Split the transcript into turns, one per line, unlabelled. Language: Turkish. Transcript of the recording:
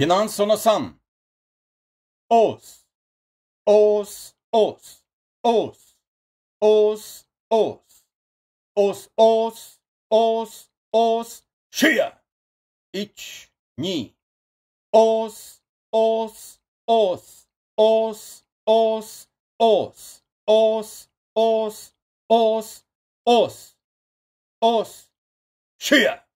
Yunan sonosam. Os. Os. Os. Os. Os. Os. Os. Os. Os. Os. Şia. İç. Ni. Os. Os. Os. Os. Os. Os. Os. Os. Os. Os. Os. Şia.